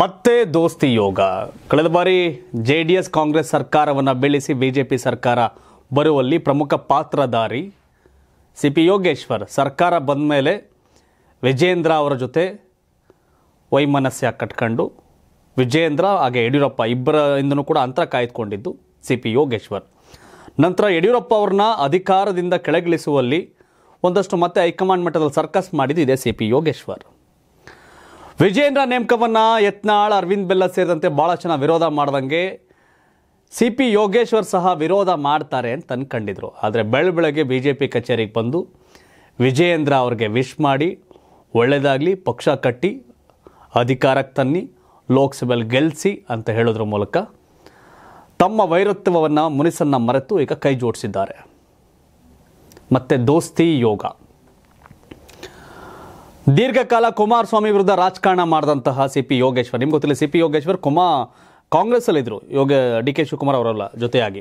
ಮತ್ತೆ ದೋಸ್ತಿ ಯೋಗ ಕಳೆದ ಬಾರಿ ಜೆ ಡಿ ಎಸ್ ಕಾಂಗ್ರೆಸ್ ಸರ್ಕಾರವನ್ನು ಬೆಳೆಸಿ ಬಿ ಜೆ ಪಿ ಸರ್ಕಾರ ಬರುವಲ್ಲಿ ಪ್ರಮುಖ ಪಾತ್ರಧಾರಿ ಸಿ ಪಿ ಯೋಗೇಶ್ವರ್ ಸರ್ಕಾರ ಬಂದ ಮೇಲೆ ವಿಜೇಂದ್ರ ಅವರ ಜೊತೆ ವೈಮನಸ್ಯ ಕಟ್ಕೊಂಡು ವಿಜೇಂದ್ರ ಹಾಗೆ ಯಡಿಯೂರಪ್ಪ ಇಬ್ಬರಿಂದನೂ ಕೂಡ ಅಂತರ ಕಾಯ್ದುಕೊಂಡಿದ್ದು ಸಿ ಪಿ ಯೋಗೇಶ್ವರ್ ನಂತರ ಯಡಿಯೂರಪ್ಪ ಅವ್ರನ್ನ ಅಧಿಕಾರದಿಂದ ಕೆಳಗಿಳಿಸುವಲ್ಲಿ ಒಂದಷ್ಟು ಮತ್ತೆ ಹೈಕಮಾಂಡ್ ಮಟ್ಟದಲ್ಲಿ ಸರ್ಕಸ್ ಮಾಡಿದ್ದು ಇದೆ ಸಿ ಪಿ ಯೋಗೇಶ್ವರ್ ವಿಜೇಂದ್ರ ನೇಮಕವನ್ನು ಯತ್ನಾಳ್ ಅರವಿಂದ್ ಬೆಲ್ಲ ಸೇರಿದಂತೆ ಭಾಳ ಜನ ವಿರೋಧ ಮಾಡ್ದಂಗೆ ಸಿ ಪಿ ಯೋಗೇಶ್ವರ್ ಸಹ ವಿರೋಧ ಮಾಡ್ತಾರೆ ಅಂತ ಅಂದ್ಕೊಂಡಿದ್ರು ಆದರೆ ಬೆಳ ಬೆಳಗ್ಗೆ ಬಿ ಜೆ ಪಿ ಕಚೇರಿಗೆ ಬಂದು ವಿಜಯೇಂದ್ರ ಅವ್ರಿಗೆ ವಿಶ್ ಮಾಡಿ ಒಳ್ಳೆಯದಾಗಲಿ ಪಕ್ಷ ಕಟ್ಟಿ ಅಧಿಕಾರಕ್ಕೆ ತನ್ನಿ ಲೋಕಸಭೆಯಲ್ಲಿ ಗೆಲ್ಲಿಸಿ ಅಂತ ಹೇಳೋದ್ರ ಮೂಲಕ ತಮ್ಮ ವೈರತ್ವವನ್ನು ಮುನಿಸನ್ನು ಮರೆತು ಈಗ ಕೈ ಜೋಡಿಸಿದ್ದಾರೆ ಮತ್ತು ದೋಸ್ತಿ ಯೋಗ ದೀರ್ಘಕಾಲ ಕುಮಾರಸ್ವಾಮಿ ವಿರುದ್ಧ ರಾಜಕಾರಣ ಮಾಡಿದಂತಹ ಸಿ ಪಿ ಯೋಗೇಶ್ವರ್ ನಿಮ್ಗೆ ಗೊತ್ತಿಲ್ಲ ಸಿ ಪಿ ಯೋಗೇಶ್ವರ್ ಕುಮಾ ಕಾಂಗ್ರೆಸ್ಸಲ್ಲಿದ್ದರು ಯೋಗ ಡಿ ಕೆ ಶಿವಕುಮಾರ್ ಅವರಲ್ಲ ಜೊತೆಯಾಗಿ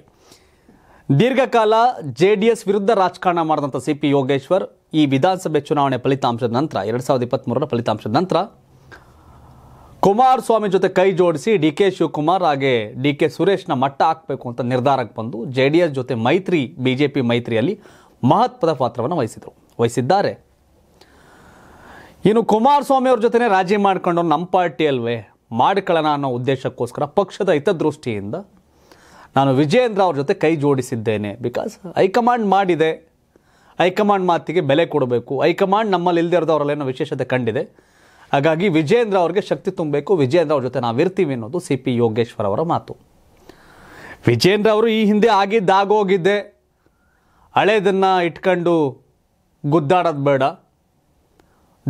ದೀರ್ಘಕಾಲ ಜೆ ಡಿ ಎಸ್ ವಿರುದ್ಧ ರಾಜಕಾರಣ ಮಾಡಿದಂಥ ಸಿ ಪಿ ಯೋಗೇಶ್ವರ್ ಈ ವಿಧಾನಸಭೆ ಚುನಾವಣೆ ಫಲಿತಾಂಶದ ನಂತರ ಎರಡು ಸಾವಿರದ ಇಪ್ಪತ್ತ್ಮೂರರ ಫಲಿತಾಂಶದ ನಂತರ ಕುಮಾರಸ್ವಾಮಿ ಜೊತೆ ಕೈ ಜೋಡಿಸಿ ಡಿ ಕೆ ಶಿವಕುಮಾರ್ ಹಾಗೆ ಡಿ ಕೆ ಸುರೇಶ್ನ ಮಟ್ಟ ಹಾಕಬೇಕು ಅಂತ ನಿರ್ಧಾರಕ್ಕೆ ಬಂದು ಜೆ ಡಿ ಎಸ್ ಜೊತೆ ಮೈತ್ರಿ ಬಿ ಜೆ ಪಿ ಮೈತ್ರಿಯಲ್ಲಿ ಮಹತ್ವದ ಪಾತ್ರವನ್ನು ವಹಿಸಿದರು ವಹಿಸಿದ್ದಾರೆ ಇನ್ನು ಕುಮಾರಸ್ವಾಮಿ ಅವ್ರ ಜೊತೆ ರಾಜಿ ಮಾಡ್ಕೊಂಡು ನಮ್ಮ ಪಾರ್ಟಿ ಅಲ್ವೇ ಮಾಡ್ಕೊಳ್ಳೋಣ ಅನ್ನೋ ಉದ್ದೇಶಕ್ಕೋಸ್ಕರ ಪಕ್ಷದ ಹಿತದೃಷ್ಟಿಯಿಂದ ನಾನು ವಿಜಯೇಂದ್ರ ಅವ್ರ ಜೊತೆ ಕೈ ಜೋಡಿಸಿದ್ದೇನೆ ಬಿಕಾಸ್ ಹೈಕಮಾಂಡ್ ಮಾಡಿದೆ ಹೈಕಮಾಂಡ್ ಮಾತಿಗೆ ಬೆಲೆ ಕೊಡಬೇಕು ಹೈಕಮಾಂಡ್ ನಮ್ಮಲ್ಲಿ ಇಲ್ದಿರೋದವ್ರಲ್ಲೇನೋ ವಿಶೇಷತೆ ಕಂಡಿದೆ ಹಾಗಾಗಿ ವಿಜಯೇಂದ್ರ ಅವ್ರಿಗೆ ಶಕ್ತಿ ತುಂಬಬೇಕು ವಿಜಯೇಂದ್ರ ಅವ್ರ ಜೊತೆ ನಾವು ಇರ್ತೀವಿ ಅನ್ನೋದು ಸಿ ಪಿ ಯೋಗೇಶ್ವರ್ ಅವರ ಮಾತು ವಿಜಯೇಂದ್ರ ಅವರು ಈ ಹಿಂದೆ ಆಗಿದ್ದಾಗೋಗಿದ್ದೆ ಹಳೇದನ್ನು ಇಟ್ಕೊಂಡು ಗುದ್ದಾಡೋದು ಬೇಡ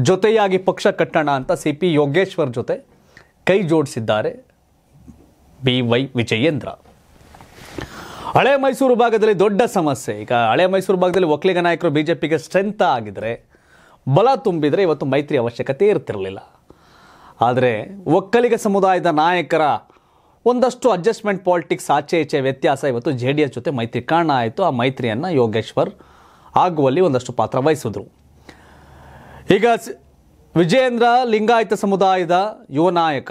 ಜೊತೆಯಾಗಿ ಪಕ್ಷ ಕಟ್ಟೋಣ ಅಂತ ಸಿ ಪಿ ಯೋಗೇಶ್ವರ್ ಜೊತೆ ಕೈ ಜೋಡಿಸಿದ್ದಾರೆ ಬಿ ವೈ ವಿಜಯೇಂದ್ರ ಹಳೆ ಮೈಸೂರು ಭಾಗದಲ್ಲಿ ದೊಡ್ಡ ಸಮಸ್ಯೆ ಈಗ ಹಳೆ ಮೈಸೂರು ಭಾಗದಲ್ಲಿ ಒಕ್ಕಲಿಗ ನಾಯಕರು ಬಿ ಜೆ ಪಿಗೆ ಸ್ಟ್ರೆಂತ್ ಆಗಿದರೆ ಬಲ ತುಂಬಿದರೆ ಇವತ್ತು ಮೈತ್ರಿ ಅವಶ್ಯಕತೆ ಇರ್ತಿರಲಿಲ್ಲ ಆದರೆ ಒಕ್ಕಲಿಗ ಸಮುದಾಯದ ನಾಯಕರ ಒಂದಷ್ಟು ಅಡ್ಜಸ್ಟ್ಮೆಂಟ್ ಪಾಲಿಟಿಕ್ಸ್ ಆಚೆ ಈಚೆ ವ್ಯತ್ಯಾಸ ಇವತ್ತು ಜೆ ಡಿ ಎಸ್ ಜೊತೆ ಮೈತ್ರಿ ಕಾರಣ ಆಯಿತು ಆ ಮೈತ್ರಿಯನ್ನು ಯೋಗೇಶ್ವರ್ ಆಗುವಲ್ಲಿ ಒಂದಷ್ಟು ಪಾತ್ರ ವಹಿಸಿದ್ರು ಈಗ ವಿಜಯೇಂದ್ರ ಲಿಂಗಾಯತ ಸಮುದಾಯದ ಯುವ ನಾಯಕ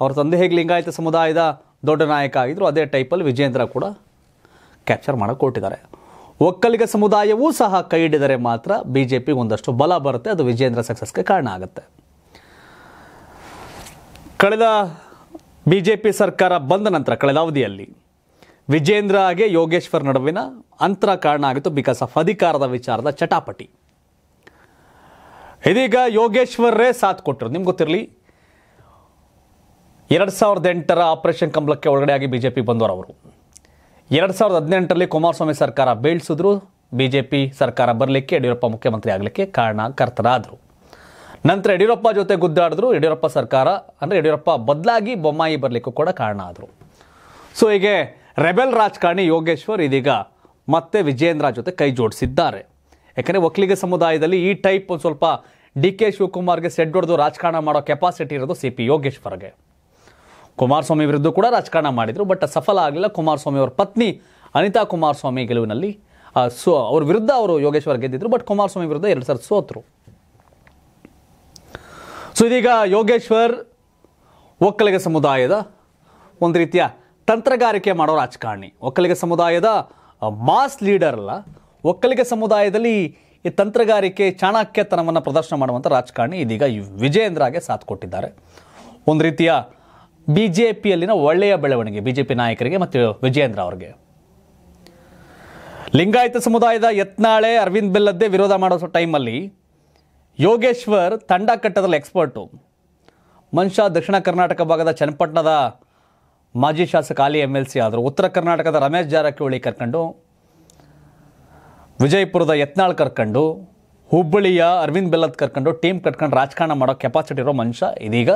ಅವರ ತಂದೆ ಹೇಗೆ ಲಿಂಗಾಯತ ಸಮುದಾಯದ ದೊಡ್ಡ ನಾಯಕ ಆಗಿದ್ರು ಅದೇ ಟೈಪಲ್ಲಿ ವಿಜಯೇಂದ್ರ ಕೂಡ ಕ್ಯಾಪ್ಚರ್ ಮಾಡೋಕೆ ಕೊಟ್ಟಿದ್ದಾರೆ ಒಕ್ಕಲಿಗ ಸಮುದಾಯವೂ ಸಹ ಕೈ ಹಿಡಿದರೆ ಮಾತ್ರ ಬಿ ಜೆ ಪಿ ಒಂದಷ್ಟು ಬಲ ಬರುತ್ತೆ ಅದು ವಿಜೇಂದ್ರ ಸಕ್ಸಸ್ಗೆ ಕಾರಣ ಆಗುತ್ತೆ ಕಳೆದ ಬಿ ಜೆ ಪಿ ಸರ್ಕಾರ ಬಂದ ನಂತರ ಕಳೆದ ಅವಧಿಯಲ್ಲಿ ವಿಜೇಂದ್ರ ಹಾಗೆ ಯೋಗೇಶ್ವರ್ ನಡುವಿನ ಅಂತರ ಕಾರಣ ಆಗಿತ್ತು ಬಿಕಾಸ್ ಆಫ್ ಅಧಿಕಾರದ ವಿಚಾರದ ಚಟಾಪಟಿ ಇದೀಗ ಯೋಗೇಶ್ವರರೇ ಸಾಥ್ ಕೊಟ್ಟರು ನಿಮ್ಗೆ ಗೊತ್ತಿರಲಿ ಎರಡು ಸಾವಿರದ ಎಂಟರ ಆಪರೇಷನ್ ಕಂಬಳಕ್ಕೆ ಆಗಿ ಬಿ ಜೆ ಪಿ ಬಂದವರು ಅವರು ಎರಡು ಸಾವಿರದ ಹದಿನೆಂಟರಲ್ಲಿ ಕುಮಾರಸ್ವಾಮಿ ಸರ್ಕಾರ ಬೀಳ್ಸಿದ್ರು ಬಿ ಜೆ ಪಿ ಸರ್ಕಾರ ಬರಲಿಕ್ಕೆ ಯಡಿಯೂರಪ್ಪ ಮುಖ್ಯಮಂತ್ರಿ ಆಗಲಿಕ್ಕೆ ಕಾರಣ ಕರ್ತರಾದರು ನಂತರ ಯಡಿಯೂರಪ್ಪ ಜೊತೆ ಗುದ್ದಾಡಿದ್ರು ಯಡಿಯೂರಪ್ಪ ಸರ್ಕಾರ ಅಂದರೆ ಯಡಿಯೂರಪ್ಪ ಬದಲಾಗಿ ಬೊಮ್ಮಾಯಿ ಬರಲಿಕ್ಕೂ ಕೂಡ ಕಾರಣ ಆದರು ಸೊ ಹೀಗೆ ರೆಬೆಲ್ ರಾಜಕಾರಣಿ ಯೋಗೇಶ್ವರ್ ಇದೀಗ ಮತ್ತೆ ವಿಜೇಂದ್ರ ಜೊತೆ ಕೈ ಜೋಡಿಸಿದ್ದಾರೆ ಯಾಕಂದರೆ ಒಕ್ಕಲಿಗ ಸಮುದಾಯದಲ್ಲಿ ಈ ಟೈಪ್ ಒಂದು ಸ್ವಲ್ಪ ಡಿ ಕೆ ಶಿವಕುಮಾರ್ಗೆ ಸೆಡ್ ಹೊಡೆದು ರಾಜಕಾರಣ ಮಾಡೋ ಕೆಪಾಸಿಟಿ ಇರೋದು ಸಿ ಪಿ ಯೋಗೇಶ್ವರ್ಗೆ ಕುಮಾರಸ್ವಾಮಿ ವಿರುದ್ಧ ಕೂಡ ರಾಜಕಾರಣ ಮಾಡಿದರು ಬಟ್ ಸಫಲ ಆಗಲಿಲ್ಲ ಕುಮಾರಸ್ವಾಮಿ ಅವರ ಪತ್ನಿ ಅನಿತಾ ಕುಮಾರಸ್ವಾಮಿ ಗೆಲುವಿನಲ್ಲಿ ಸೊ ಅವ್ರ ವಿರುದ್ಧ ಅವರು ಯೋಗೇಶ್ವರ್ ಗೆದ್ದಿದ್ರು ಬಟ್ ಕುಮಾರಸ್ವಾಮಿ ವಿರುದ್ಧ ಎರಡು ಸಾವಿರದ ಸೋತರು ಸೊ ಇದೀಗ ಯೋಗೇಶ್ವರ್ ಒಕ್ಕಲಿಗ ಸಮುದಾಯದ ಒಂದು ರೀತಿಯ ತಂತ್ರಗಾರಿಕೆ ಮಾಡೋ ರಾಜಕಾರಣಿ ಒಕ್ಕಲಿಗ ಸಮುದಾಯದ ಮಾಸ್ ಲೀಡರ್ ಅಲ್ಲ ಒಕ್ಕಲಿಗ ಸಮುದಾಯದಲ್ಲಿ ಈ ತಂತ್ರಗಾರಿಕೆ ಚಾಣಾಕ್ಯತನವನ್ನು ಪ್ರದರ್ಶನ ಮಾಡುವಂಥ ರಾಜಕಾರಣಿ ಇದೀಗ ಆಗಿ ಸಾಥ್ ಕೊಟ್ಟಿದ್ದಾರೆ ಒಂದು ರೀತಿಯ ಬಿ ಜೆ ಪಿಯಲ್ಲಿನ ಒಳ್ಳೆಯ ಬೆಳವಣಿಗೆ ಬಿ ಜೆ ಪಿ ನಾಯಕರಿಗೆ ಮತ್ತು ವಿಜಯೇಂದ್ರ ಅವರಿಗೆ ಲಿಂಗಾಯತ ಸಮುದಾಯದ ಯತ್ನಾಳೆ ಅರವಿಂದ್ ಬೆಲ್ಲದ್ದೇ ವಿರೋಧ ಮಾಡೋ ಟೈಮಲ್ಲಿ ಯೋಗೇಶ್ವರ್ ತಂಡ ಕಟ್ಟದಲ್ಲಿ ಎಕ್ಸ್ಪರ್ಟು ಮನುಷ್ಯ ದಕ್ಷಿಣ ಕರ್ನಾಟಕ ಭಾಗದ ಚನ್ನಪಟ್ಟಣದ ಮಾಜಿ ಶಾಸಕ ಅಲಿ ಎಮ್ ಎಲ್ ಸಿ ಆದರು ಉತ್ತರ ಕರ್ನಾಟಕದ ರಮೇಶ್ ಜಾರಕಿಹೊಳಿ ಕರ್ಕೊಂಡು ವಿಜಯಪುರದ ಯತ್ನಾಳ್ ಕರ್ಕೊಂಡು ಹುಬ್ಬಳ್ಳಿಯ ಅರವಿಂದ್ ಬೆಲ್ಲದ್ ಕರ್ಕೊಂಡು ಟೀಮ್ ಕಟ್ಕೊಂಡು ರಾಜಕಾರಣ ಮಾಡೋ ಕೆಪಾಸಿಟಿ ಇರೋ ಮನುಷ್ಯ ಇದೀಗ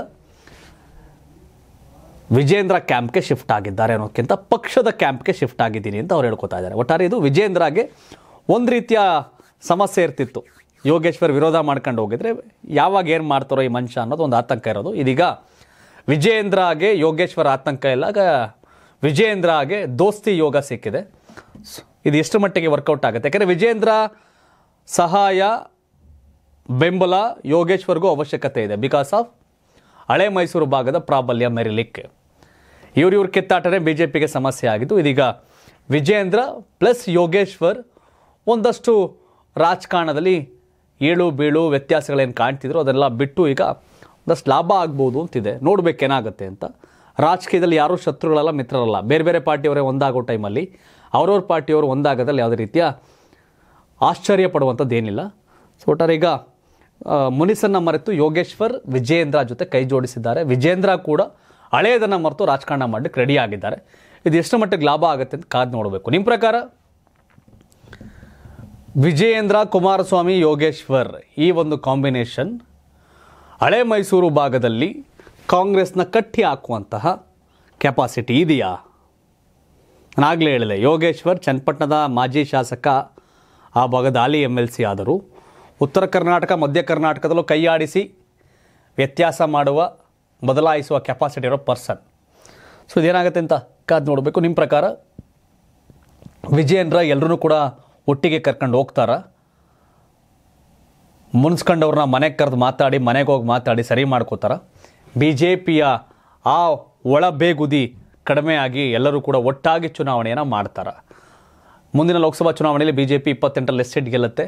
ವಿಜೇಂದ್ರ ಕ್ಯಾಂಪ್ಗೆ ಶಿಫ್ಟ್ ಆಗಿದ್ದಾರೆ ಅನ್ನೋದಕ್ಕಿಂತ ಪಕ್ಷದ ಕ್ಯಾಂಪ್ಗೆ ಶಿಫ್ಟ್ ಆಗಿದ್ದೀನಿ ಅಂತ ಅವ್ರು ಹೇಳ್ಕೊತಾ ಇದ್ದಾರೆ ಒಟ್ಟಾರೆ ಇದು ವಿಜೇಂದ್ರಗೆ ಒಂದು ರೀತಿಯ ಸಮಸ್ಯೆ ಇರ್ತಿತ್ತು ಯೋಗೇಶ್ವರ್ ವಿರೋಧ ಮಾಡ್ಕೊಂಡು ಹೋಗಿದ್ರೆ ಯಾವಾಗ ಏನು ಮಾಡ್ತಾರೋ ಈ ಮನುಷ್ಯ ಅನ್ನೋದು ಒಂದು ಆತಂಕ ಇರೋದು ಇದೀಗ ವಿಜೇಂದ್ರಗೆ ಯೋಗೇಶ್ವರ್ ಆತಂಕ ಇಲ್ಲಾಗ ವಿಜೇಂದ್ರಗೆ ದೋಸ್ತಿ ಯೋಗ ಸಿಕ್ಕಿದೆ ಇದು ಎಷ್ಟು ಮಟ್ಟಿಗೆ ವರ್ಕೌಟ್ ಆಗುತ್ತೆ ಯಾಕಂದರೆ ವಿಜೇಂದ್ರ ಸಹಾಯ ಬೆಂಬಲ ಯೋಗೇಶ್ವರ್ಗೂ ಅವಶ್ಯಕತೆ ಇದೆ ಬಿಕಾಸ್ ಆಫ್ ಹಳೆ ಮೈಸೂರು ಭಾಗದ ಪ್ರಾಬಲ್ಯ ಮೆರಿಲಿಕ್ಕೆ ಇವರು ಇವ್ರ ಕಿತ್ತಾಟನೇ ಬಿ ಜೆ ಪಿಗೆ ಸಮಸ್ಯೆ ಆಗಿದ್ದು ಇದೀಗ ವಿಜೇಂದ್ರ ಪ್ಲಸ್ ಯೋಗೇಶ್ವರ್ ಒಂದಷ್ಟು ರಾಜಕಾರಣದಲ್ಲಿ ಏಳು ಬೀಳು ವ್ಯತ್ಯಾಸಗಳೇನು ಕಾಣ್ತಿದ್ರು ಅದೆಲ್ಲ ಬಿಟ್ಟು ಈಗ ಒಂದಷ್ಟು ಲಾಭ ಆಗ್ಬೋದು ಅಂತಿದೆ ನೋಡಬೇಕೇನಾಗತ್ತೆ ಅಂತ ರಾಜಕೀಯದಲ್ಲಿ ಯಾರೂ ಶತ್ರುಗಳಲ್ಲ ಮಿತ್ರರಲ್ಲ ಬೇರೆ ಬೇರೆ ಪಾರ್ಟಿಯವರೇ ಒಂದಾಗೋ ಟೈಮಲ್ಲಿ ಅವರವ್ರ ಪಾರ್ಟಿಯವರು ಒಂದಾಗದಲ್ಲಿ ಯಾವುದೇ ರೀತಿಯ ಆಶ್ಚರ್ಯ ಪಡುವಂಥದ್ದೇನಿಲ್ಲ ಸೊ ಒಟ್ಟಾರೆ ಈಗ ಮುನಿಸನ್ನು ಮರೆತು ಯೋಗೇಶ್ವರ್ ವಿಜೇಂದ್ರ ಜೊತೆ ಕೈ ಜೋಡಿಸಿದ್ದಾರೆ ವಿಜೇಂದ್ರ ಕೂಡ ಹಳೆಯದನ್ನು ಮರೆತು ರಾಜಕಾರಣ ಮಾಡಲಿಕ್ಕೆ ರೆಡಿ ಆಗಿದ್ದಾರೆ ಇದು ಎಷ್ಟು ಮಟ್ಟಿಗೆ ಲಾಭ ಆಗುತ್ತೆ ಅಂತ ಕಾದು ನೋಡಬೇಕು ನಿಮ್ಮ ಪ್ರಕಾರ ವಿಜಯೇಂದ್ರ ಕುಮಾರಸ್ವಾಮಿ ಯೋಗೇಶ್ವರ್ ಈ ಒಂದು ಕಾಂಬಿನೇಷನ್ ಹಳೆ ಮೈಸೂರು ಭಾಗದಲ್ಲಿ ಕಾಂಗ್ರೆಸ್ನ ಕಟ್ಟಿ ಹಾಕುವಂತಹ ಕೆಪಾಸಿಟಿ ಇದೆಯಾ ನಾನಾಗಲೇ ಹೇಳಿದೆ ಯೋಗೇಶ್ವರ್ ಚನ್ನಪಟ್ಟಣದ ಮಾಜಿ ಶಾಸಕ ಆ ಭಾಗದ ಹಾಲಿ ಎಮ್ ಎಲ್ ಸಿ ಆದರು ಉತ್ತರ ಕರ್ನಾಟಕ ಮಧ್ಯ ಕರ್ನಾಟಕದಲ್ಲೂ ಕೈಯಾಡಿಸಿ ವ್ಯತ್ಯಾಸ ಮಾಡುವ ಬದಲಾಯಿಸುವ ಕೆಪಾಸಿಟಿ ಇರೋ ಪರ್ಸನ್ ಸೊ ಇದೇನಾಗುತ್ತೆ ಅಂತ ಕಾದು ನೋಡಬೇಕು ನಿಮ್ಮ ಪ್ರಕಾರ ವಿಜಯೇಂದ್ರ ಎಲ್ಲರೂ ಕೂಡ ಒಟ್ಟಿಗೆ ಕರ್ಕೊಂಡು ಹೋಗ್ತಾರ ಮುನ್ಸ್ಕೊಂಡವ್ರನ್ನ ಮನೆಗೆ ಕರೆದು ಮಾತಾಡಿ ಮನೆಗೆ ಹೋಗಿ ಮಾತಾಡಿ ಸರಿ ಮಾಡ್ಕೋತಾರ ಬಿ ಜೆ ಪಿಯ ಆ ಒಳಬೇಗುದಿ ಕಡಿಮೆಯಾಗಿ ಎಲ್ಲರೂ ಕೂಡ ಒಟ್ಟಾಗಿ ಚುನಾವಣೆಯನ್ನು ಮಾಡ್ತಾರೆ ಮುಂದಿನ ಲೋಕಸಭಾ ಚುನಾವಣೆಯಲ್ಲಿ ಬಿ ಜೆ ಪಿ ಇಪ್ಪತ್ತೆಂಟರಲ್ಲಿ ಗೆಲ್ಲುತ್ತೆ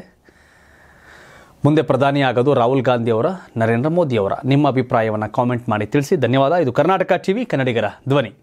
ಮುಂದೆ ಪ್ರಧಾನಿ ಆಗೋದು ರಾಹುಲ್ ಗಾಂಧಿ ಅವರ ನರೇಂದ್ರ ಮೋದಿಯವರ ನಿಮ್ಮ ಅಭಿಪ್ರಾಯವನ್ನು ಕಾಮೆಂಟ್ ಮಾಡಿ ತಿಳಿಸಿ ಧನ್ಯವಾದ ಇದು ಕರ್ನಾಟಕ ಟಿವಿ ಕನ್ನಡಿಗರ ಧ್ವನಿ